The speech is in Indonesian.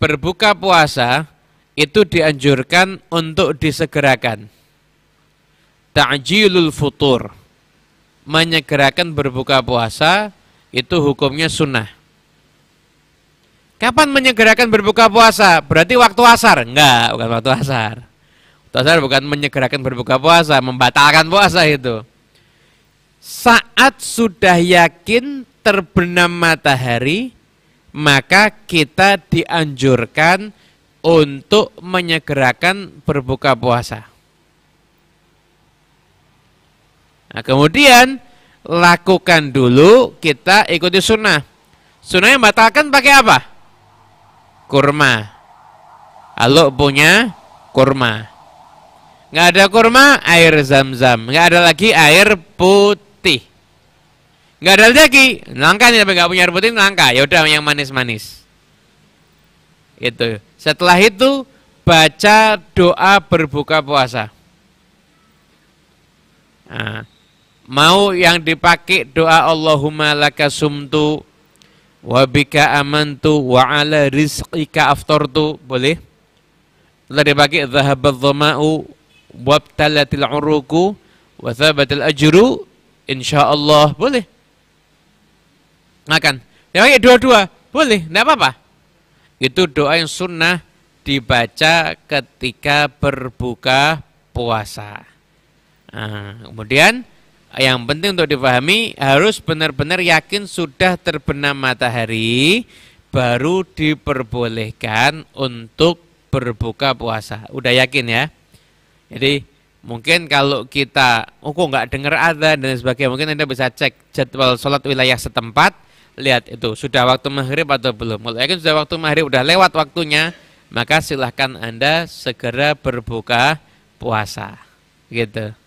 berbuka puasa itu dianjurkan untuk disegerakan. Ta'jilul futur. Menyegerakan berbuka puasa itu hukumnya sunnah. Kapan menyegerakan berbuka puasa? Berarti waktu asar? Enggak, bukan waktu asar. Waktu asar bukan menyegerakan berbuka puasa, membatalkan puasa itu. Saat sudah yakin terbenam matahari, maka kita dianjurkan untuk menyegerakan berbuka puasa. Nah, kemudian lakukan dulu kita ikuti sunnah. Sunnah yang batalkan pakai apa? Kurma. Kalau punya kurma. Nggak ada kurma, air zam-zam. Nggak ada lagi air putih nggak ada lagi, langka nih tapi nggak punya rebutin langka ya udah yang manis-manis itu setelah itu baca doa berbuka puasa nah, mau yang dipakai doa Allahumma laka sumtu wa bika amantu wa ala rizqika aftortu boleh lalu dipakai zahabadh dhama'u wabtalatil uruku wa thabatil ajru insyaallah boleh makan. Ya pakai dua-dua, boleh, enggak apa-apa. Itu doa yang sunnah dibaca ketika berbuka puasa. Nah, kemudian yang penting untuk dipahami harus benar-benar yakin sudah terbenam matahari baru diperbolehkan untuk berbuka puasa. Udah yakin ya? Jadi mungkin kalau kita, oh kok nggak dengar ada dan sebagainya, mungkin Anda bisa cek jadwal sholat wilayah setempat lihat itu sudah waktu maghrib atau belum. Kalau yakin sudah waktu maghrib, sudah lewat waktunya, maka silahkan Anda segera berbuka puasa. Gitu.